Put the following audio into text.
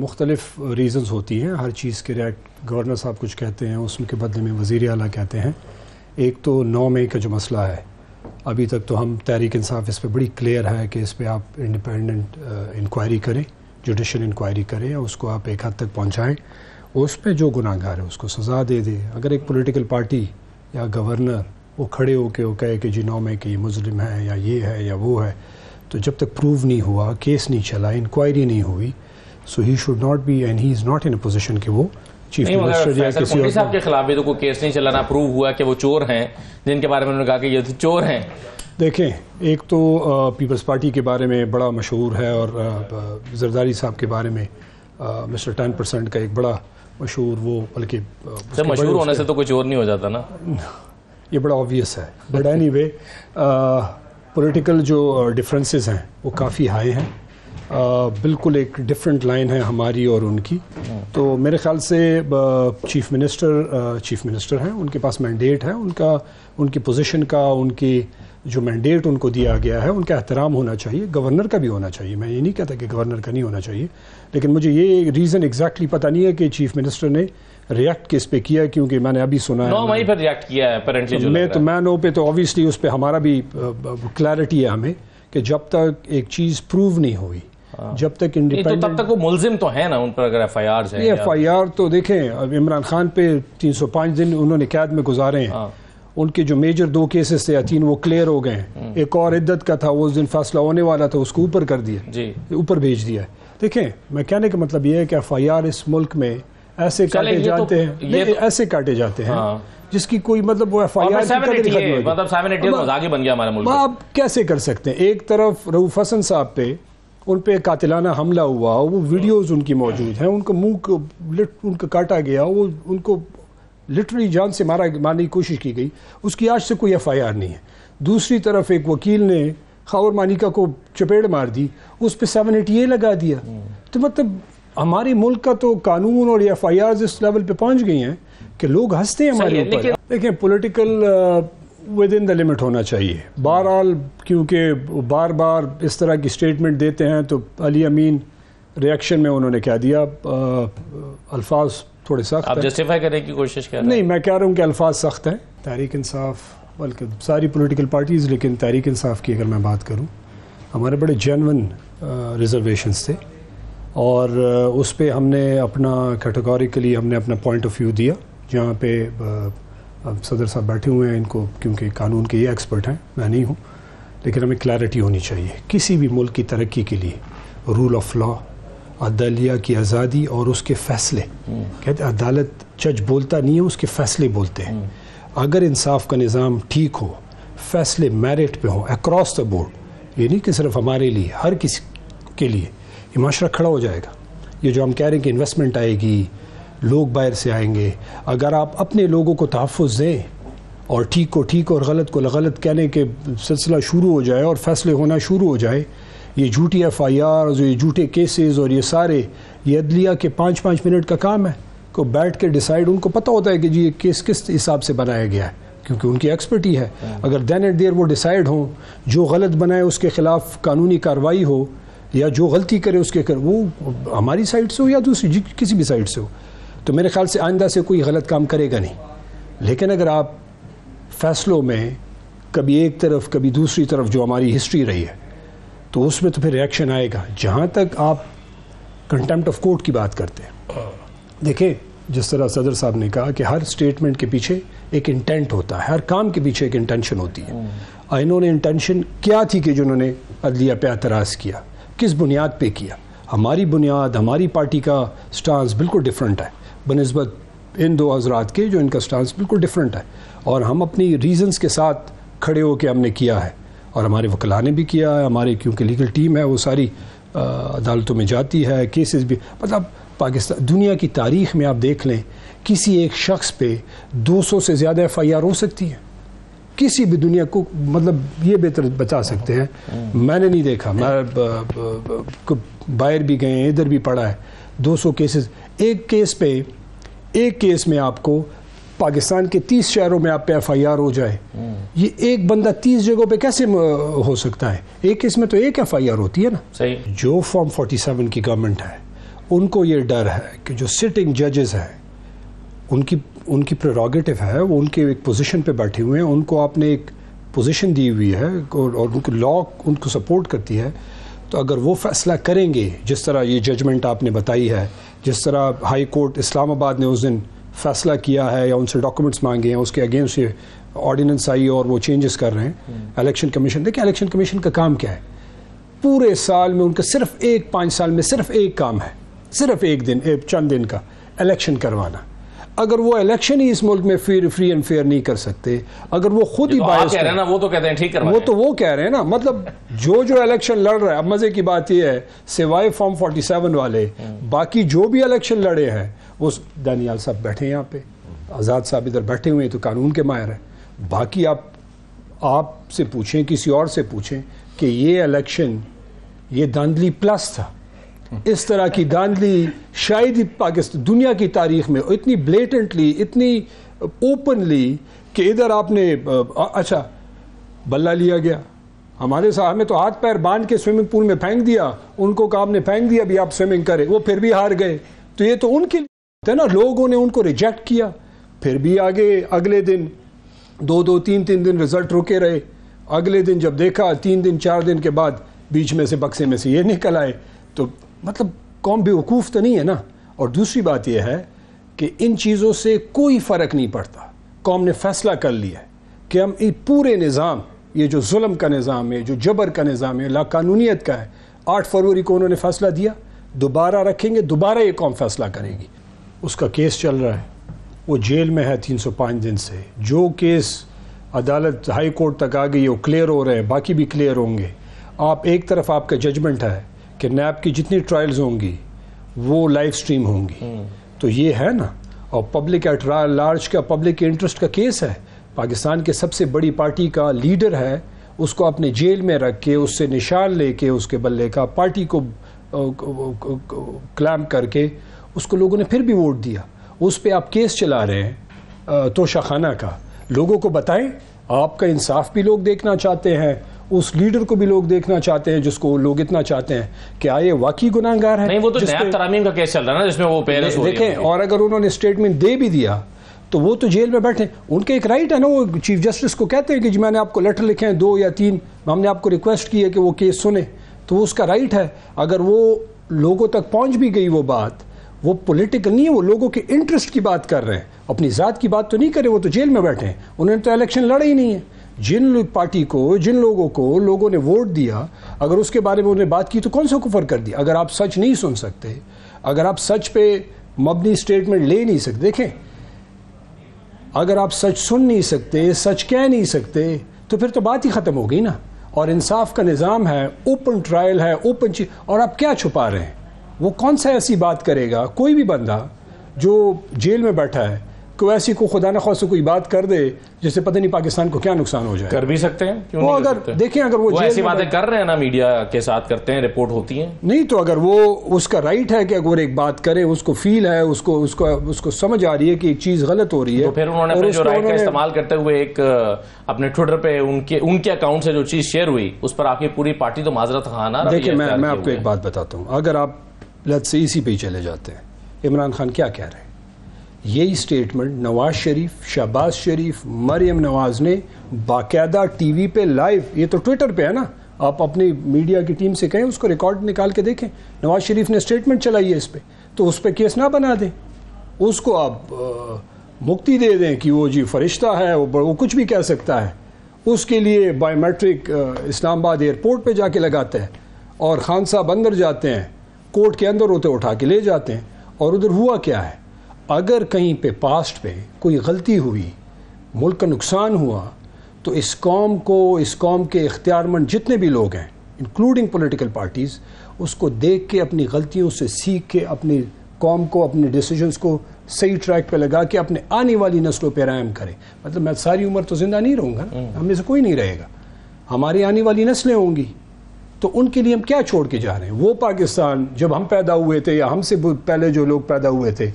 मुख्तलिफ रीज़न्स होती हैं हर चीज़ के रिएक्ट गवर्नर साहब कुछ कहते हैं उसके के बदले में वज़ी अला कहते हैं एक तो नौ मई का जो मसला है अभी तक तो हम तहरीक इंसाफ इस पर बड़ी क्लियर है कि इस पर आप इंडिपेंडेंट इंक्वायरी uh, करें जुडिशल इंक्वायरी करें और उसको आप एक हद तक पहुँचाएँ उस पर जो गुनाहगार है उसको सज़ा दे दें अगर एक पोलिटिकल पार्टी या गवर्नर वो खड़े के वो कहे कि जी नौ मई के ये मुजलिम है या ये है या वो है तो जब तक प्रूव नहीं हुआ केस नहीं चला इंक्वायरी नहीं हुई so he should not be and he is not in a position कि वो चीफ मिनिस्टर या किसी और साहब के खिलाफ भी तो कोई केस नहीं चलाना प्रूव हुआ कि वो चोर हैं जिनके बारे में उन्होंने कहा कि ये तो चोर हैं देखें एक तो पीपल्स पार्टी के बारे में बड़ा मशहूर है और जरदारी साहब के बारे में मिस्टर टेन परसेंट का एक बड़ा मशहूर वो बल्कि मशहूर होने से तो कुछ और नहीं हो जाता ना ये बड़ा ऑब्वियस है बट एनी वे पोलिटिकल जो डिफरेंसेस हैं वो काफ़ी हाई हैं बिल्कुल एक डिफरेंट लाइन है हमारी और उनकी तो मेरे ख्याल से चीफ मिनिस्टर चीफ मिनिस्टर हैं उनके पास मैंडेट है उनका उनकी पोजीशन का उनकी जो मैंडेट उनको दिया गया है उनका एहतराम होना चाहिए गवर्नर का भी होना चाहिए मैं ये नहीं कहता कि गवर्नर का नहीं होना चाहिए लेकिन मुझे ये रीज़न एग्जैक्टली पता नहीं है कि चीफ मिनिस्टर ने रिएक्ट किस पे किया क्योंकि मैंने अभी सुना है वहीं पर रिएक्ट किया है अपेरेंटली तो मैं तो मैनो पे तो ऑब्वियसली उस पर हमारा भी क्लैरिटी है हमें कि जब तक एक चीज़ प्रूव नहीं हुई हाँ। जब तक इंडिपेंडेंट तो तब तक वो मुलजिम तो है ना उन पर अगर एफ आई आर है एफ आई आर तो देखें अब इमरान खान पे तीन सौ पाँच दिन उन्होंने कैद में गुजारे हैं हाँ। उनके जो मेजर दो केसेस थे या तीन वो क्लियर हो गए हैं हम्म। एक और इद्दत का था वो उस दिन फैसला होने वाला था उसको ऊपर कर दिया जी ऊपर भेज दिया देखें मैं कहने का मतलब ये है कि एफ इस मुल्क में ऐसे काटे तो जाते हैं तो- ऐसे काटे जाते हैं हाँ। जिसकी कोई मतलब वो एफ आई आर मतलब तो बन गया हमारा मुल्क आप कैसे कर सकते हैं एक तरफ रऊफ हसन साहब पे उन पर कातिलाना हमला हुआ वो वीडियोज उनकी मौजूद हैं उनको मुंह को उनका काटा गया वो उनको लिटरली जान से मारा मारने की कोशिश की गई उसकी आज से कोई एफ आई आर नहीं है दूसरी तरफ एक वकील ने खबर मानिका को चपेट मार दी उस पर सेवन एटी ए लगा दिया तो मतलब हमारे मुल्क का तो कानून और एफ आई आर इस लेवल पर पहुँच गई हैं कि लोग हंसते हैं हमारे ऊपर देखें political within the limit होना चाहिए बहरहाल क्योंकि बार बार इस तरह की स्टेटमेंट देते हैं तो अली अमीन रिएक्शन में उन्होंने क्या दिया अल्फाज थोड़े सख्त आप जस्टिफाई करने की कोशिश कर नहीं मैं कह रहा हूँ कि अल्फाज सख्त हैं तहरीक इंसाफ बल्कि सारी पोलिटिकल पार्टीज़ लेकिन तहरीक इंसाफ की अगर मैं बात करूँ हमारे बड़े जेनवन रिजर्वेशन थे और उस पर हमने अपना कैटेगोरिकली हमने अपना पॉइंट ऑफ व्यू दिया जहाँ पे अब सदर साहब बैठे हुए हैं इनको क्योंकि कानून के ये एक्सपर्ट हैं मैं नहीं हूँ लेकिन हमें क्लैरिटी होनी चाहिए किसी भी मुल्क की तरक्की के लिए रूल ऑफ लॉ अदलिया की आज़ादी और उसके फैसले हम्म। कहते अदालत जज बोलता नहीं है उसके फैसले बोलते हैं हम्म। अगर इंसाफ का निज़ाम ठीक हो फैसले मेरिट पे हो अक्रॉस द बोर्ड ये नहीं कि सिर्फ हमारे लिए हर किसी के लिए ये माशरा खड़ा हो जाएगा ये जो हम कह रहे हैं कि इन्वेस्टमेंट आएगी लोग बाहर से आएंगे अगर आप अपने लोगों को तहफ़ दें और ठीक को ठीक और गलत को गलत कहने के सिलसिला शुरू हो जाए और फैसले होना शुरू हो जाए ये झूठी एफ़ आई आर ये झूठे केसेस और ये सारे ये अदलिया के पाँच पाँच मिनट का काम है को बैठ के डिसाइड उनको पता होता है कि जी ये केस किस हिसाब से बनाया गया है क्योंकि उनकी एक्सपर्टी है हाँ। अगर देन एंड देर वो डिसाइड हों जो गलत बनाए उसके ख़िलाफ़ कानूनी कार्रवाई हो या जो गलती करे उसके कर वो हमारी साइड से हो या दूसरी किसी भी साइड से हो तो मेरे ख्याल से आइंदा से कोई गलत काम करेगा नहीं लेकिन अगर आप फैसलों में कभी एक तरफ कभी दूसरी तरफ जो हमारी हिस्ट्री रही है तो उसमें तो फिर रिएक्शन आएगा जहाँ तक आप कंटेम्प्ट ऑफ कोर्ट की बात करते हैं देखिए जिस तरह सदर साहब ने कहा कि हर स्टेटमेंट के पीछे एक इंटेंट होता है हर काम के पीछे एक इंटेंशन होती है और इन्होंने इंटेंशन क्या थी कि जिन्होंने अदलिया पे एतराज़ किया किस बुनियाद पे किया हमारी बुनियाद हमारी पार्टी का स्टांस बिल्कुल डिफरेंट है बनस्बत इन दो हजरात के जो इनका स्टांस बिल्कुल डिफरेंट है और हम अपनी रीजंस के साथ खड़े होकर हमने किया है और हमारे वकला ने भी किया है हमारे क्योंकि लीगल टीम है वो सारी आ, अदालतों में जाती है केसेस भी मतलब पाकिस्तान दुनिया की तारीख में आप देख लें किसी एक शख्स पे 200 से ज़्यादा एफ आई आर हो सकती है किसी भी दुनिया को मतलब ये बेहतर बचा सकते हैं हम्म। मैंने नहीं देखा मैं बाहर भी गए हैं इधर भी पड़ा है 200 केसेस एक केस पे एक केस में आपको पाकिस्तान के 30 शहरों में आप पे एफ आई आर हो जाए हम्म। ये एक बंदा 30 जगहों पे कैसे हो सकता है एक केस में तो एक एफ आई आर होती है ना सही जो फॉर्म 47 की गवर्नमेंट है उनको ये डर है कि जो सिटिंग जजेस हैं उनकी उनकी प्रोरोगेटिव है वो उनके एक पोजीशन पे बैठे हुए हैं उनको आपने एक पोजीशन दी हुई है और, और उनकी लॉ उनको सपोर्ट करती है तो अगर वो फैसला करेंगे जिस तरह ये जजमेंट आपने बताई है जिस तरह हाई कोर्ट इस्लामाबाद ने उस दिन फैसला किया है या उनसे डॉक्यूमेंट्स मांगे हैं उसके अगेंस्ट ये ऑर्डिनेंस आई और वो चेंजेस कर रहे हैं इलेक्शन हम्म। कमीशन देखिए इलेक्शन कमीशन का काम क्या है पूरे साल में उनका सिर्फ एक पाँच साल में सिर्फ एक काम है सिर्फ एक दिन एक चंद दिन का इलेक्शन करवाना अगर वो इलेक्शन ही इस मुल्क में फिर फ्री एंड फेयर नहीं कर सकते अगर वो खुद ही बायस तो कह रहे हैं ना वो तो कहते हैं ठीक कर वो तो वो कह रहे हैं ना मतलब जो जो इलेक्शन लड़ रहा है अब मजे की बात ये है सिवाय फॉर्म 47 वाले बाकी जो भी इलेक्शन लड़े हैं वो दानियाल साहब बैठे यहाँ पे आज़ाद साहब इधर बैठे हुए हैं तो कानून के मायर है बाकी आप आपसे पूछें किसी और से पूछें कि ये इलेक्शन ये धांधली प्लस था इस तरह की धांधली शायद ही पाकिस्तान दुनिया की तारीख में इतनी ब्लेटेंटली इतनी ओपनली कि इधर आपने अच्छा बल्ला लिया गया हमारे साथ हमें तो हाथ पैर बांध के स्विमिंग पूल में फेंक दिया उनको काम ने फेंक दिया अभी आप स्विमिंग करें वो फिर भी हार गए तो ये तो उनके लिए है ना लोगों ने उनको रिजेक्ट किया फिर भी आगे अगले दिन दो दो तीन तीन दिन रिजल्ट रुके रहे अगले दिन जब देखा तीन दिन चार दिन के बाद बीच में से बक्से में से ये निकल आए तो मतलब कौम बेवकूफ़ तो नहीं है ना और दूसरी बात यह है कि इन चीज़ों से कोई फ़र्क नहीं पड़ता कौम ने फैसला कर लिया है कि हम ये पूरे निज़ाम ये जो जुल्म का निज़ाम है जो जबर का निज़ाम है लाकानूनीत का है आठ फरवरी को उन्होंने फैसला दिया दोबारा रखेंगे दोबारा ये कौम फैसला करेगी उसका केस चल रहा है वो जेल में है 305 दिन से जो केस अदालत हाई कोर्ट तक आ गई वो क्लियर हो रहे हैं बाकी भी क्लियर होंगे आप एक तरफ आपका जजमेंट है कि नैब की जितनी ट्रायल्स होंगी वो लाइव स्ट्रीम होंगी हम्म। तो ये है ना और पब्लिक एट लार्ज का पब्लिक के इंटरेस्ट का केस है पाकिस्तान के सबसे बड़ी पार्टी का लीडर है उसको अपने जेल में रख के उससे निशान लेके उसके बल्ले का पार्टी को क्लैम करके उसको लोगों ने फिर भी वोट दिया उस पर आप केस चला रहे हैं तोशाखाना का लोगों को बताएं आपका इंसाफ भी लोग देखना चाहते हैं उस लीडर को भी लोग देखना चाहते हैं जिसको लोग इतना चाहते हैं कि आए हाँ, वाकई गुनाहगार है नहीं वो तो तरामीम का केस चल रहा है ना जिसमें वो पेरेंट्स देखें और अगर उन्होंने स्टेटमेंट दे भी दिया तो वो तो जेल में बैठे उनके एक राइट है ना वो चीफ जस्टिस को कहते हैं कि जी मैंने आपको लेटर लिखे हैं दो या तीन हमने आपको रिक्वेस्ट की है कि वो केस सुने तो वो उसका राइट है अगर वो लोगों तक पहुंच भी गई वो बात वो पॉलिटिकल नहीं है वो लोगों के इंटरेस्ट की बात कर रहे हैं अपनी ज़ात की बात तो नहीं कर रहे वो तो जेल में बैठे हैं उन्होंने तो इलेक्शन लड़ा ही नहीं है जिन पार्टी को जिन लोगों को लोगों ने वोट दिया अगर उसके बारे में उन्होंने बात की तो कौन सा कुफर कर दिया अगर आप सच नहीं सुन सकते अगर आप सच पे मबनी स्टेटमेंट ले नहीं सकते देखें अगर आप सच सुन नहीं सकते सच कह नहीं सकते तो फिर तो बात ही ख़त्म हो गई ना और इंसाफ का निज़ाम है ओपन ट्रायल है ओपन चीज और आप क्या छुपा रहे हैं वो कौन सा ऐसी बात करेगा कोई भी बंदा जो जेल में बैठा है ऐसी को खुदा न खास कोई बात कर दे जैसे पता नहीं पाकिस्तान को क्या नुकसान हो जाए कर भी सकते हैं क्यों वो नहीं अगर देखें अगर वो, वो ऐसी बातें कर रहे हैं ना मीडिया के साथ करते हैं रिपोर्ट होती है नहीं तो अगर वो उसका राइट है कि अगर एक बात करे उसको फील है उसको उसको उसको समझ आ रही है कि एक चीज़ गलत हो रही है तो फिर उन्होंने अपने जो राइट का इस्तेमाल करते हुए एक अपने ट्विटर पे उनके उनके अकाउंट से जो चीज़ शेयर हुई उस पर आपकी पूरी पार्टी तो माजरत खाना देखिये मैं मैं आपको एक बात बताता हूँ अगर आप लत से इसी पे ही चले जाते हैं इमरान खान क्या कह रहे हैं यही स्टेटमेंट नवाज शरीफ शहबाज शरीफ मरियम नवाज ने बाकायदा टीवी पे लाइव ये तो ट्विटर पे है ना आप अपनी मीडिया की टीम से कहें उसको रिकॉर्ड निकाल के देखें नवाज शरीफ ने स्टेटमेंट चलाई है इस पर तो उस पर केस ना बना दें उसको आप आ, मुक्ति दे दें कि वो जी फरिश्ता है वो, वो कुछ भी कह सकता है उसके लिए बायोमेट्रिक इस्लामाबाद एयरपोर्ट पे जाके लगाते हैं और खान साहब अंदर जाते हैं कोर्ट के अंदर होते उठा के ले जाते हैं और उधर हुआ क्या है अगर कहीं पे पास्ट पे कोई गलती हुई मुल्क का नुकसान हुआ तो इस कौम को इस कौम के इख्तियारमंद जितने भी लोग हैं इंक्लूडिंग पोलिटिकल पार्टीज़ उसको देख के अपनी गलतियों से सीख के अपनी कौम को अपने डिसीजंस को सही ट्रैक पे लगा के अपने आने वाली नस्लों पर रायम करें मतलब मैं सारी उम्र तो ज़िंदा नहीं रहूँगा ना हमें हम्म। से कोई नहीं रहेगा हमारी आने वाली नस्लें होंगी तो उनके लिए हम क्या छोड़ के जा रहे हैं वो पाकिस्तान जब हम पैदा हुए थे या हमसे पहले जो लोग पैदा हुए थे